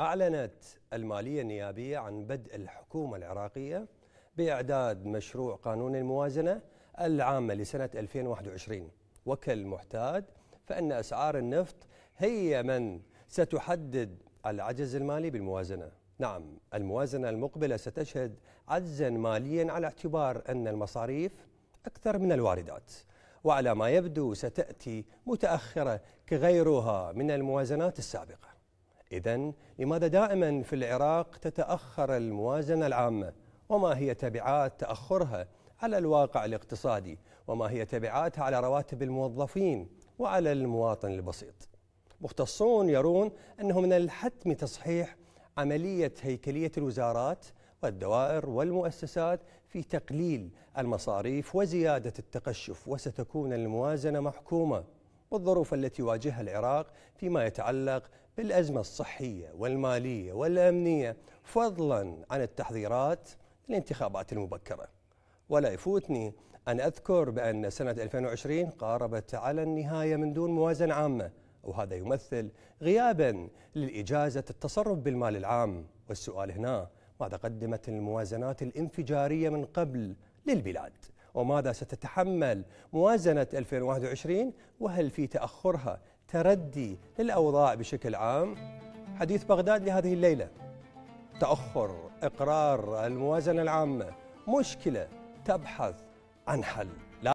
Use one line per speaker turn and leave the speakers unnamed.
أعلنت المالية النيابية عن بدء الحكومة العراقية بإعداد مشروع قانون الموازنة العامة لسنة 2021 وكالمحتاد فإن أسعار النفط هي من ستحدد العجز المالي بالموازنة نعم الموازنة المقبلة ستشهد عجزا ماليا على اعتبار أن المصاريف أكثر من الواردات وعلى ما يبدو ستأتي متأخرة كغيرها من الموازنات السابقة إذا لماذا دائما في العراق تتأخر الموازنة العامة وما هي تبعات تأخرها على الواقع الاقتصادي وما هي تبعاتها على رواتب الموظفين وعلى المواطن البسيط مختصون يرون أنه من الحتم تصحيح عملية هيكلية الوزارات والدوائر والمؤسسات في تقليل المصاريف وزيادة التقشف وستكون الموازنة محكومة والظروف التي واجهها العراق فيما يتعلق بالأزمة الصحية والمالية والأمنية فضلا عن التحضيرات للانتخابات المبكرة ولا يفوتني أن أذكر بأن سنة 2020 قاربت على النهاية من دون موازنة عامة وهذا يمثل غيابا للإجازة التصرف بالمال العام والسؤال هنا ماذا قدمت الموازنات الانفجارية من قبل للبلاد؟ وماذا ستتحمل موازنة 2021 وهل في تأخرها تردي للأوضاع بشكل عام حديث بغداد لهذه الليلة تأخر إقرار الموازنة العامة مشكلة تبحث عن حل